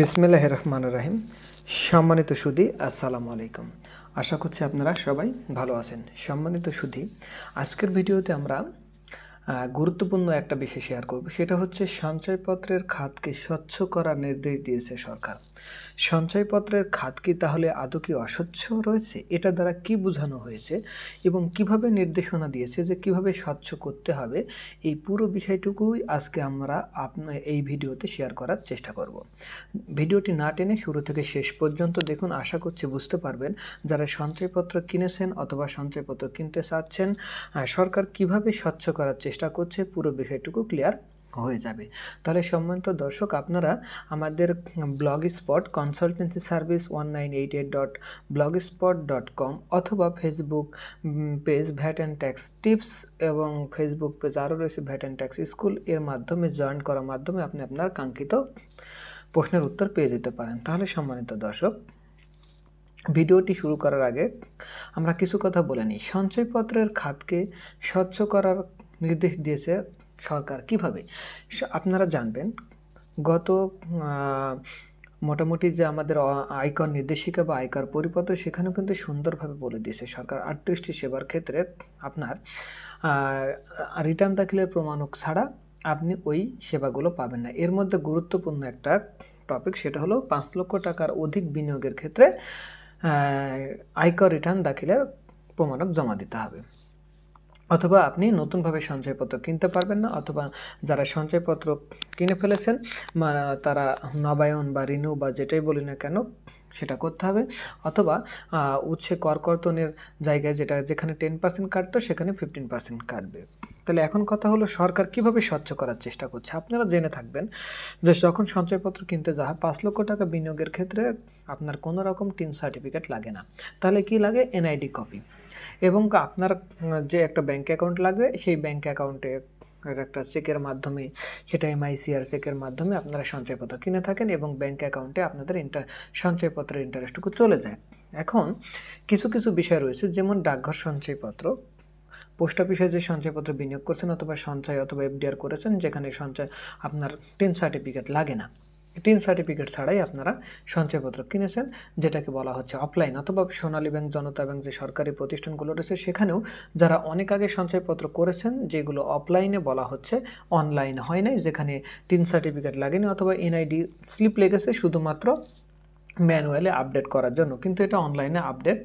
বিসমিল্লাহ রহমান রাহিম সম্মানিত সুধি আসসালামু আলাইকুম আশা করছি আপনারা সবাই ভালো আছেন সম্মানিত সুধি আজকের ভিডিওতে আমরা গুরুত্বপূর্ণ একটা বিষয় শেয়ার করব সেটা হচ্ছে সঞ্চয়পত্রের খাতকে স্বচ্ছ করার নির্দেশ দিয়েছে সরকার সঞ্চয়পত্রের খাত কি তাহলে আদৌ কি অস্বচ্ছ রয়েছে এটা দ্বারা কি বোঝানো হয়েছে এবং কিভাবে নির্দেশনা দিয়েছে যে কিভাবে স্বচ্ছ করতে হবে এই পুরো বিষয়টুকুই আজকে আমরা আপনার এই ভিডিওতে শেয়ার করার চেষ্টা করব ভিডিওটি না টেনে শুরু থেকে শেষ পর্যন্ত দেখুন আশা করছি বুঝতে পারবেন যারা সঞ্চয়পত্র কিনেছেন অথবা সঞ্চয়পত্র কিনতে চাচ্ছেন সরকার কিভাবে স্বচ্ছ করার চেষ্টা করছে পুরো বিষয়টুকু ক্লিয়ার হয়ে যাবে তাহলে সম্মানিত দর্শক আপনারা আমাদের blogspot consultancy service one nine eight eight dot blogspot dot com অথবা Facebook page VAT and tax tips এবং ফেসবুক পেজ আরও রয়েছে ভ্যাট অ্যান্ড ট্যাক্স স্কুল এর মাধ্যমে জয়েন করার মাধ্যমে আপনি আপনার কাঙ্ক্ষিত প্রশ্নের উত্তর পেয়ে যেতে পারেন তাহলে সম্মানিত দর্শক ভিডিওটি শুরু করার আগে আমরা কিছু কথা বলে নিই সঞ্চয়পত্রের খাতকে স্বচ্ছ করার নির্দেশ দিয়েছে সরকার কিভাবে আপনারা জানবেন গত মোটামুটি যে আমাদের আয়কর নির্দেশিকা বা আয়কর পরিপত্র সেখানেও কিন্তু সুন্দরভাবে বলে দিয়েছে সরকার আটত্রিশটি সেবার ক্ষেত্রে আপনার রিটার্ন দাখিলের প্রমাণক ছাড়া আপনি ওই সেবাগুলো পাবেন না এর মধ্যে গুরুত্বপূর্ণ একটা টপিক সেটা হলো পাঁচ লক্ষ টাকার অধিক বিনিয়োগের ক্ষেত্রে আয়কর রিটার্ন দাখিলের প্রমাণক জমা দিতে হবে অথবা আপনি নতুনভাবে সঞ্চয়পত্র কিনতে পারবেন না অথবা যারা সঞ্চয়পত্র কিনে ফেলেছেন তারা নবায়ন বা রিনু বা যেটাই বলি না কেন সেটা করতে হবে অথবা উচ্ছে কর কর্তনের জায়গায় যেটা যেখানে টেন পার্সেন্ট কাটতো সেখানে ফিফটিন পার্সেন্ট কাটবে তাহলে এখন কথা হলো সরকার কিভাবে স্বচ্ছ করার চেষ্টা করছে আপনারা জেনে থাকবেন যে যখন সঞ্চয়পত্র কিনতে যা পাঁচ লক্ষ টাকা বিনিয়োগের ক্ষেত্রে আপনার কোনো রকম টিন সার্টিফিকেট লাগে না তাহলে কি লাগে এনআইডি কপি এবং আপনার যে একটা ব্যাঙ্ক অ্যাকাউন্ট লাগবে সেই ব্যাঙ্ক অ্যাকাউন্টে একটা চেকের মাধ্যমে সেটা এমআইসিআর চেকের মাধ্যমে আপনারা সঞ্চয়পত্র কিনে থাকেন এবং ব্যাঙ্ক অ্যাকাউন্টে আপনাদের ইন্টার সঞ্চয়পত্রের ইন্টারেস্টটুকু চলে যায় এখন কিছু কিছু বিষয় রয়েছে যেমন ডাকঘর সঞ্চয়পত্র পোস্ট অফিসে যে সঞ্চয়পত্র বিনিয়োগ করছেন অথবা সঞ্চয় অথবা এফডিআর করেছেন যেখানে সঞ্চয় আপনার টেন সার্টিফিকেট লাগে না টিন সার্টিফিকেট ছাড়াই আপনারা সঞ্চয়পত্র কিনেছেন যেটাকে বলা হচ্ছে অফলাইন অথবা সোনালী ব্যাংক জনতা ব্যাংক যে সরকারি প্রতিষ্ঠানগুলো রয়েছে সেখানেও যারা অনেক আগে সঞ্চয়পত্র করেছেন যেগুলো অফলাইনে বলা হচ্ছে অনলাইন হয় নাই যেখানে টিন সার্টিফিকেট লাগেনি অথবা এনআইডি স্লিপ লেগেছে শুধুমাত্র ম্যানুয়ালে আপডেট করার জন্য কিন্তু এটা অনলাইনে আপডেট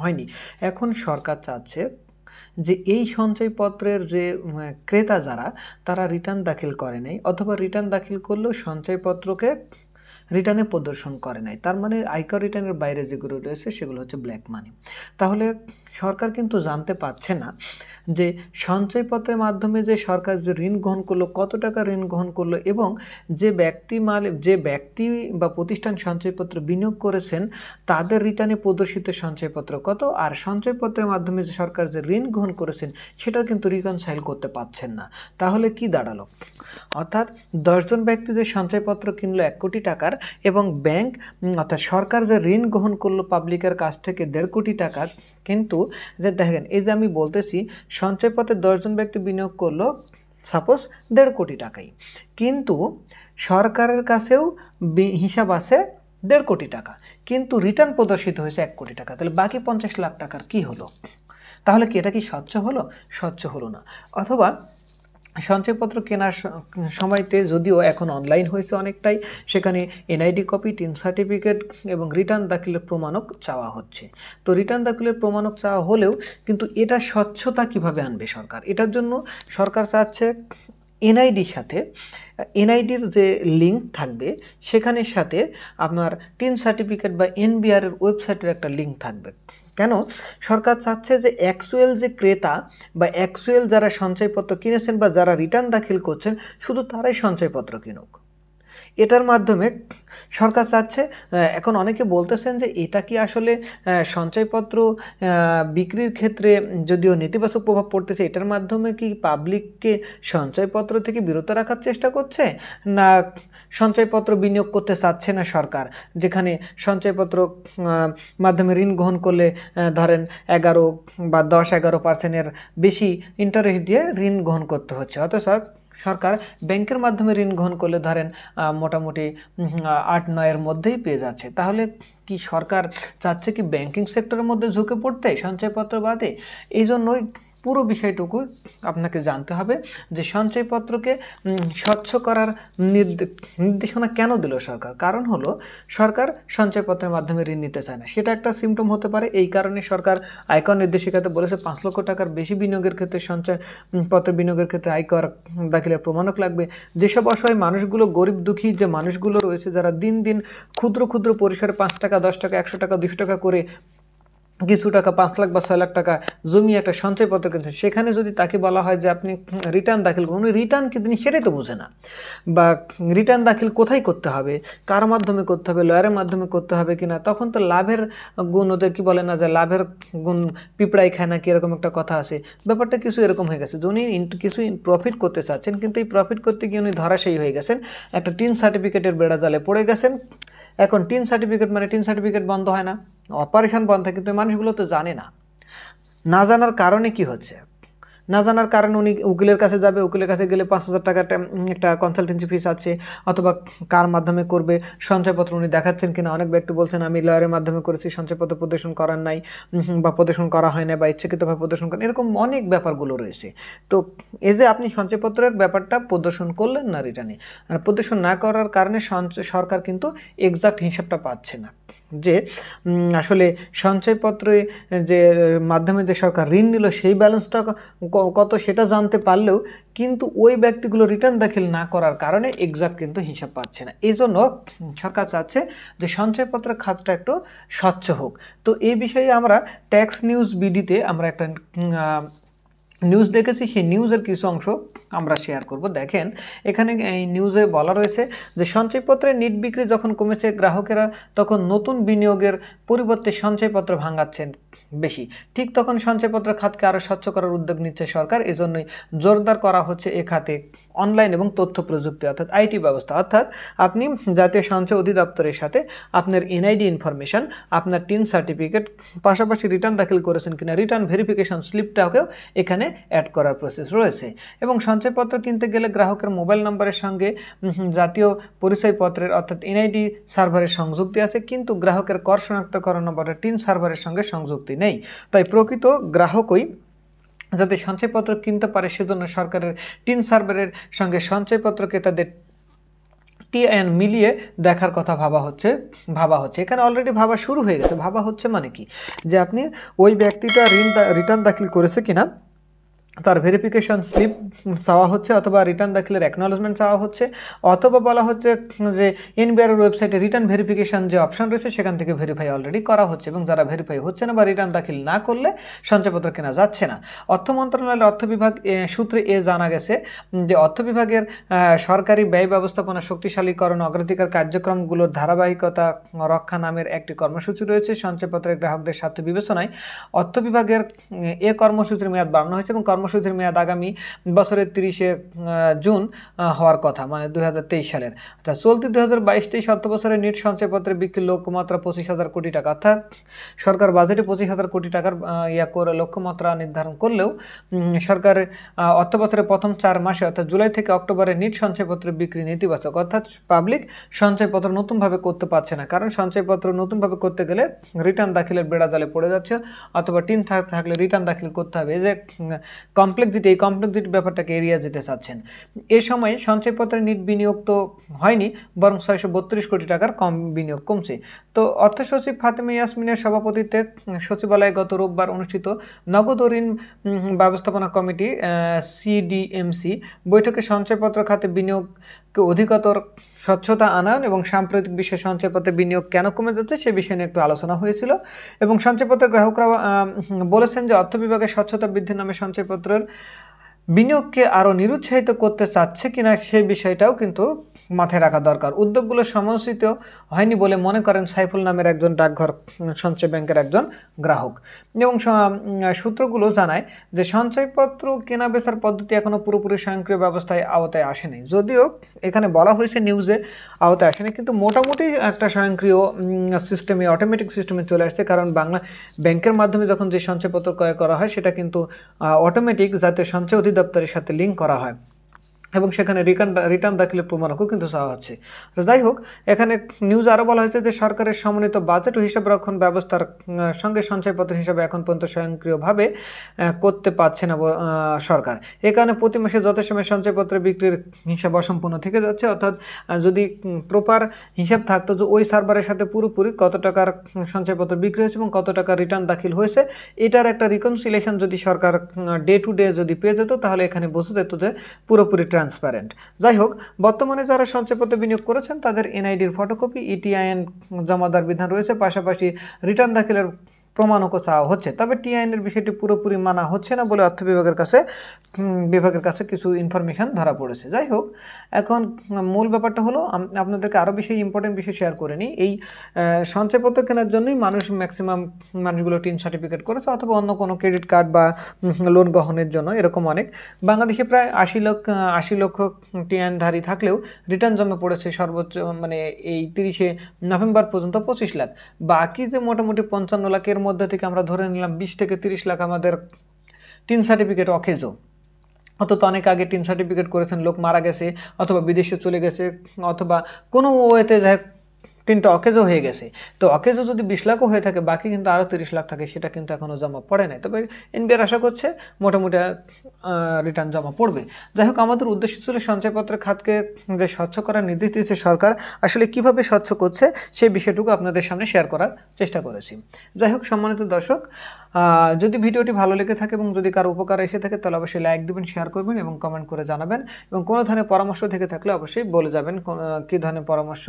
হয়নি এখন সরকার চাচ্ছে যে এই সঞ্চয়পত্রের যে ক্রেতা যারা তারা রিটার্ন দাখিল করে নাই অথবা রিটার্ন দাখিল করলেও সঞ্চয়পত্রকে রিটার্নে প্রদর্শন করে নাই তার মানে আয়কর রিটার্নের বাইরে যেগুলো রয়েছে সেগুলো হচ্ছে ব্ল্যাক মানি তাহলে সরকার কিন্তু জানতে পারছে না যে সঞ্চয়পত্রের মাধ্যমে যে সরকার যে ঋণ গ্রহণ করলো কত টাকা ঋণ গ্রহণ করলো এবং যে ব্যক্তি মাল যে ব্যক্তি বা প্রতিষ্ঠান সঞ্চয়পত্র বিনিয়োগ করেছেন তাদের রিটার্নে প্রদর্শিত সঞ্চয়পত্র কত আর সঞ্চয়পত্রের মাধ্যমে যে সরকার যে ঋণ গ্রহণ করেছেন সেটাও কিন্তু রিকনসাইল করতে পারছেন না তাহলে কি দাঁড়ালো অর্থাৎ দশজন ব্যক্তি যে সঞ্চয়পত্র কিনলো এক কোটি টাকার এবং ব্যাংক অর্থাৎ সরকার যে ঋণ গ্রহণ করলো পাবলিকের কাছ থেকে দেড় কোটি টাকার কিন্তু যে দেখেন এই যে আমি বলতেছি সঞ্চয়পথে দশজন ব্যক্তি বিনিয়োগ করলো সাপোজ দেড় কোটি টাকাই কিন্তু সরকারের কাছেও হিসাব আছে দেড় কোটি টাকা কিন্তু রিটার্ন প্রদর্শিত হয়েছে এক কোটি টাকা তাহলে বাকি পঞ্চাশ লাখ টাকার কি হলো তাহলে কি এটা কি স্বচ্ছ হলো স্বচ্ছ হলো না অথবা সঞ্চয়পত্র কেনার সময়তে যদিও এখন অনলাইন হয়েছে অনেকটাই সেখানে এনআইডি কপি টিন সার্টিফিকেট এবং রিটার্ন দাখিলের প্রমাণক চাওয়া হচ্ছে তো রিটার্ন দাখিলের প্রমাণক চাওয়া হলেও কিন্তু এটা স্বচ্ছতা কিভাবে আনবে সরকার এটার জন্য সরকার চাচ্ছে এনআইডির সাথে এনআইডির যে লিঙ্ক থাকবে সেখানের সাথে আপনার টিন সার্টিফিকেট বা এনবিআরের ওয়েবসাইটের একটা লিঙ্ক থাকবে কেন সরকার চাচ্ছে যে অ্যাকচুয়াল যে ক্রেতা বা অ্যাকচুয়াল যারা সঞ্চয়পত্র কিনেছেন বা যারা রিটার্ন দাখিল করছেন শুধু তারাই সঞ্চয়পত্র কিনুক এটার মাধ্যমে সরকার চাচ্ছে এখন অনেকে বলতেছেন যে এটা কি আসলে সঞ্চয়পত্র বিক্রির ক্ষেত্রে যদিও নেতিবাচক প্রভাব পড়তেছে এটার মাধ্যমে কি পাবলিককে সঞ্চয়পত্র থেকে বিরত রাখার চেষ্টা করছে না সঞ্চয়পত্র বিনিয়োগ করতে চাচ্ছে না সরকার যেখানে সঞ্চয়পত্র মাধ্যমে ঋণ গ্রহণ করলে ধরেন এগারো বা দশ এগারো পার্সেন্টের বেশি ইন্টারেস্ট দিয়ে ঋণ গ্রহণ করতে হচ্ছে অথচ সরকার ব্যাংকের মাধ্যমে ঋণ গ্রহণ করলে ধরেন মোটামুটি আট নয়ের মধ্যেই পেয়ে যাচ্ছে তাহলে কি সরকার চাচ্ছে কি ব্যাংকিং সেক্টরের মধ্যে ঝুঁকে পড়তে সঞ্চয়পত্র বাদে এই জন্যই পুরো বিষয়টুকু আপনাকে জানতে হবে যে সঞ্চয়পত্রকে স্বচ্ছ করার নির্দেশনা কেন দিল সরকার কারণ হলো সরকার সঞ্চয়পত্রের মাধ্যমে ঋণ নিতে চায় না সেটা একটা সিমটম হতে পারে এই কারণে সরকার আয়কর নির্দেশিকাতে বলেছে পাঁচ লক্ষ টাকার বেশি বিনিয়োগের ক্ষেত্রে সঞ্চয়পত্র বিনিয়োগের ক্ষেত্রে আয়কর দাখিলের প্রমাণক লাগবে যেসব অসহায় মানুষগুলো গরিব দুঃখী যে মানুষগুলো রয়েছে যারা দিন দিন ক্ষুদ্র ক্ষুদ্র পরিসরে পাঁচ টাকা দশ টাকা একশো টাকা দুশো টাকা করে কিছু টাকা পাঁচ লাখ বা ছয় লাখ টাকা জমি একটা সঞ্চয়পত্র কিন্তু সেখানে যদি তাকে বলা হয় যে আপনি রিটার্ন দাখিল করুন রিটার্ন কিন্তু তিনি সেটাই তো বোঝে না বা রিটার্ন দাখিল কোথায় করতে হবে কার মাধ্যমে করতে হবে লয়ারের মাধ্যমে করতে হবে কি না তখন তো লাভের গুণ ওদের কি বলে না যে লাভের গুণ পিঁপড়াই খায় না কি এরকম একটা কথা আছে ব্যাপারটা কিছু এরকম হয়ে গেছে যে উনি কিছু প্রফিট করতে চাচ্ছেন কিন্তু এই প্রফিট করতে গিয়ে উনি ধরাশায়ী হয়ে গেছেন একটা টিন সার্টিফিকেটের বেড়া জালে পড়ে গেছেন এখন টিন সার্টিফিকেট মানে টিন সার্টিফিকেট বন্ধ হয় না অপারেশন পন্থা কিন্তু মানুষগুলো তো জানে না না জানার কারণে কি হচ্ছে না জানার কারণে উনি উকিলের কাছে যাবে উকিলের কাছে গেলে পাঁচ হাজার টাকা একটা কনসালটেন্সি ফিস আছে অথবা কার মাধ্যমে করবে সঞ্চয়পত্র উনি দেখাচ্ছেন কিনা অনেক ব্যক্তি বলছেন আমি লয়ারের মাধ্যমে করেছি সঞ্চয়পত্র প্রদর্শন করার নাই বা প্রদর্শন করা হয় না বা ইচ্ছাকৃতভাবে প্রদর্শন করেন এরকম অনেক ব্যাপারগুলো রয়েছে তো এই যে আপনি সঞ্চয়পত্রের ব্যাপারটা প্রদর্শন করলেন না রিটার্নে আর প্রদর্শন না করার কারণে সরকার কিন্তু এক্সাক্ট হিসাবটা পাচ্ছে না যে আসলে সঞ্চয়পত্রে যে মাধ্যমে যে সরকার ঋণ নিল সেই ব্যালেন্সটা কত সেটা জানতে পারলেও কিন্তু ওই ব্যক্তিগুলো রিটার্ন দাখিল না করার কারণে এক্সাক্ট কিন্তু হিসাব পাচ্ছে না এই জন্য সরকার চাচ্ছে যে সঞ্চয়পত্রের খাতটা একটু স্বচ্ছ হোক তো এই বিষয়ে আমরা ট্যাক্স নিউজ বিডিতে আমরা একটা নিউজ দেখেছি সেই নিউজের কিছু অংশ আমরা শেয়ার করব দেখেন এখানে এই নিউজে বলা রয়েছে যে সঞ্চয়পত্রের নিট বিক্রি যখন কমেছে গ্রাহকেরা তখন নতুন বিনিয়োগের পরিবর্তে সঞ্চয়পত্র ভাঙাচ্ছেন বেশি ঠিক তখন সঞ্চয়পত্র খাতকে আরও স্বচ্ছ করার উদ্যোগ নিচ্ছে সরকার এজন্যই জোরদার করা হচ্ছে এ খাতে অনলাইন এবং তথ্য প্রযুক্তি অর্থাৎ আইটি ব্যবস্থা অর্থাৎ আপনি জাতীয় সঞ্চয় অধিদপ্তরের সাথে আপনার এনআইডি ইনফরমেশান আপনার টিন সার্টিফিকেট পাশাপাশি রিটার্ন দাখিল করেছেন কিনা রিটার্ন ভেরিফিকেশন স্লিপটাকেও এখানে অ্যাড করার প্রসেস রয়েছে এবং সঞ্চয়পত্র কিনতে গেলে গ্রাহকের মোবাইল নম্বরের সঙ্গে জাতীয় পরিচয়পত্রের অর্থাৎ এনআইডি সার্ভারের সংযুক্তি আছে কিন্তু গ্রাহকের কর শনাক্তকরণ নম্বরের টিন সার্ভারের সঙ্গে সংযুক্ত আপত্তি নেই তাই প্রকৃত গ্রাহকই যাতে সঞ্চয়পত্র কিনতে পারে সেজন্য সরকারের টিম সার্ভারের সঙ্গে সঞ্চয়পত্রকে তাদের এন মিলিয়ে দেখার কথা ভাবা হচ্ছে ভাবা হচ্ছে এখানে অলরেডি ভাবা শুরু হয়ে গেছে ভাবা হচ্ছে মানে কি যে আপনি ওই ব্যক্তিটা ঋণ রিটার্ন দাখিল করেছে কিনা তার ভেরিফিকেশন স্লিপ চাওয়া হচ্ছে অথবা রিটার্ন দাখিলের অ্যাকনোলেজমেন্ট চাওয়া হচ্ছে অথবা বলা হচ্ছে যে এনবিআর ওয়েবসাইটে রিটার্ন ভেরিফিকেশন যে অপশান রয়েছে সেখান থেকে ভেরিফাই অলরেডি করা হচ্ছে এবং যারা ভেরিফাই হচ্ছে না বা রিটার্ন দাখিল না করলে সঞ্চয়পত্র কেনা যাচ্ছে না অর্থ মন্ত্রণালয়ের অর্থ বিভাগ সূত্রে এ জানা গেছে যে অর্থ বিভাগের সরকারি ব্যয় ব্যবস্থাপনা শক্তিশালীকরণ অগ্রাধিকার কার্যক্রমগুলোর ধারাবাহিকতা রক্ষা নামের একটি কর্মসূচি রয়েছে সঞ্চয়পত্রের গ্রাহকদের স্বার্থ বিবেচনায় অর্থ বিভাগের এ কর্মসূচির মেয়াদ বাড়ানো হয়েছে এবং কর্ম কর্মসূচির মেয়াদ আগামী বছরের তিরিশে জুন হওয়ার কথা মানে দুই সালের আচ্ছা চলতি দুই হাজার বাইশ তেইশ অর্থ বছরে নিট সঞ্চয়পত্রের বিক্রির লক্ষ্যমাত্রা পঁচিশ হাজার কোটি টাকা অর্থাৎ সরকার বাজেটে পঁচিশ হাজার কোটি টাকার ইয়া করে লক্ষ্যমাত্রা নির্ধারণ করলেও সরকারের অর্থ বছরের প্রথম চার মাসে অর্থাৎ জুলাই থেকে অক্টোবরে নিট সঞ্চয়পত্র বিক্রি নেতিবাচক অর্থাৎ পাবলিক সঞ্চয়পত্র নতুনভাবে করতে পারছে না কারণ সঞ্চয়পত্র নতুনভাবে করতে গেলে রিটার্ন দাখিলের বেড়া জালে পড়ে যাচ্ছে অথবা টিন থাকলে রিটার্ন দাখিল করতে হবে এই যে কমপ্লেক্সিটি এই কমপ্লেক্সিটি ব্যাপারটাকে এড়িয়ে যেতে চাচ্ছেন এ সময়ে সঞ্চয়পত্রের নিট বিনিয়োগ তো হয়নি বরং ছয়শো কোটি টাকার কম বিনিয়োগ কমছে তো অর্থ সচিব ফাতেমা ইয়াসমিনের সভাপতিত্বে সচিবালয়ে গত রোববার অনুষ্ঠিত নগদ ঋণ ব্যবস্থাপনা কমিটি সিডিএমসি বৈঠকে সঞ্চয়পত্র খাতে বিনিয়োগ কে অধিকতর স্বচ্ছতা আনয়ন এবং সাম্প্রতিক বিশ্ব সঞ্চয়পত্রে বিনিয়োগ কেন কমে যাচ্ছে সে বিষয়ে নিয়ে একটু আলোচনা হয়েছিল এবং সঞ্চয়পত্রের গ্রাহকরা বলেছেন যে অর্থ বিভাগের স্বচ্ছতা বৃদ্ধির নামে সঞ্চয়পত্রের বিনিয়োগকে আরও নিরুৎসাহিত করতে চাচ্ছে কিনা সেই বিষয়টাও কিন্তু মাথায় রাখা দরকার উদ্যোগগুলো সময়োচিত হয়নি বলে মনে করেন সাইফুল নামের একজন ডাকঘর সঞ্চয় ব্যাংকের একজন গ্রাহক এবং সূত্রগুলো জানায় যে সঞ্চয়পত্র কেনা বেচার পদ্ধতি এখনও পুরোপুরি স্বয়ংক্রিয় ব্যবস্থায় আওতায় আসেনি যদিও এখানে বলা হয়েছে নিউজে আওতায় আসেনি কিন্তু মোটামুটি একটা স্বয়ংক্রিয় সিস্টেমে অটোমেটিক সিস্টেমে চলে আসছে কারণ বাংলা ব্যাংকের মাধ্যমে যখন যে সঞ্চয়পত্র ক্রয় করা হয় সেটা কিন্তু অটোমেটিক জাতীয় সঞ্চয় অধিদপ্তরের সাথে লিঙ্ক করা হয় এবং সেখানে রিটার্ন রিটার্ন দাখিলের প্রমাণকও কিন্তু চাওয়া হচ্ছে তো যাই হোক এখানে নিউজ আরও বলা হয়েছে যে সরকারের সমন্বিত বাজেট ও হিসাব রক্ষণ ব্যবস্থার সঙ্গে সঞ্চয়পত্র হিসাবে এখন পর্যন্ত স্বয়ংক্রিয়ভাবে করতে পারছে না সরকার এ কারণে প্রতি মাসে যথাসময়ে সঞ্চয়পত্র বিক্রির হিসাব অসম্পূর্ণ থেকে যাচ্ছে অর্থাৎ যদি প্রপার হিসাব থাকতো যে ওই সার্ভারের সাথে পুরোপুরি কত টাকার সঞ্চয়পত্র বিক্রি হয়েছে এবং কত টাকা রিটার্ন দাখিল হয়েছে এটার একটা রিকনসিলেশন যদি সরকার ডে টু ডে যদি পেয়ে যেত তাহলে এখানে বোঝা যেত যে পুরোপুরি ট্রান্সপারেন্ট যাই হোক বর্তমানে যারা সঞ্চয়পত্র বিনিয়োগ করেছেন তাদের এনআইডির ফটোকপি ইটিআইএন e জমাদার বিধান রয়েছে পাশাপাশি রিটার্ন দাখিলের প্রমাণকও চাওয়া হচ্ছে তবে টি আইনের বিষয়টি পুরোপুরি মানা হচ্ছে না বলে অর্থ বিভাগের কাছে বিভাগের কাছে কিছু ইনফরমেশান ধরা পড়েছে যাই হোক এখন মূল ব্যাপারটা হলো আপনাদেরকে আরও বেশি ইম্পর্টেন্ট বিষয় শেয়ার করে নিই এই সঞ্চয়পত্র কেনার জন্যই মানুষ ম্যাক্সিমাম মানুষগুলো টিন সার্টিফিকেট করেছে অথবা অন্য কোনো ক্রেডিট কার্ড বা লোন গ্রহণের জন্য এরকম অনেক বাংলাদেশে প্রায় আশি লক্ষ আশি লক্ষ টি আইনধারী থাকলেও রিটার্ন জমে পড়েছে সর্বোচ্চ মানে এই তিরিশে নভেম্বর পর্যন্ত পঁচিশ লাখ বাকি যে মোটামুটি পঞ্চান্ন লাখের মধ্যে মধ্যে থেকে আমরা ধরে নিলাম বিশ থেকে তিরিশ লাখ আমাদের টিন সার্টিফিকেট অকেজো অন্তত অনেক আগে টিন সার্টিফিকেট করেছেন লোক মারা গেছে অথবা বিদেশে চলে গেছে অথবা কোনো ওয়েতে যাই তিনটা অকেজও হয়ে গেছে তো অকেজো যদি বিশ লাখও হয়ে থাকে বাকি কিন্তু আরও তিরিশ লাখ থাকে সেটা কিন্তু এখনও জমা পড়ে নাই তবে এনবিআর আশা করছে মোটামুটি রিটার্ন জমা পড়বে যাই হোক আমাদের উদ্দেশ্য ছিল সঞ্চয়পত্রের খাতকে যে স্বচ্ছ করার নির্দেশ দিয়েছে সরকার আসলে কিভাবে স্বচ্ছ করছে সেই বিষয়টুকু আপনাদের সামনে শেয়ার করার চেষ্টা করেছি যাই হোক সম্মানিত দর্শক যদি ভিডিওটি ভালো লেগে থাকে এবং যদি কারো উপকার এসে থাকে তাহলে অবশ্যই লাইক দেবেন শেয়ার করবেন এবং কমেন্ট করে জানাবেন এবং কোনো ধরনের পরামর্শ থেকে থাকলে অবশ্যই বলে যাবেন কী ধরনের পরামর্শ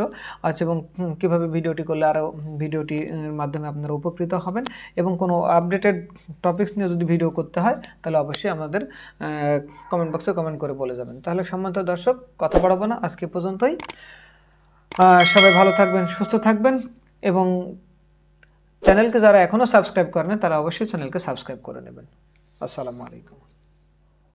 আছে এবং কীভাবে ভিডিওটি করলে আরও ভিডিওটির মাধ্যমে আপনারা উপকৃত হবেন এবং কোনো আপডেটেড টপিকস নিয়ে যদি ভিডিও করতে হয় তাহলে অবশ্যই আমাদের কমেন্ট বক্সে কমেন্ট করে বলে যাবেন তাহলে সম্মান্ত দর্শক কথা বাড়াবো না আজকে পর্যন্তই সবাই ভালো থাকবেন সুস্থ থাকবেন এবং चैनल के जरा एखो सबसक्राइब करें तरा अवश्य चैनल के सबसक्राइब कर असलम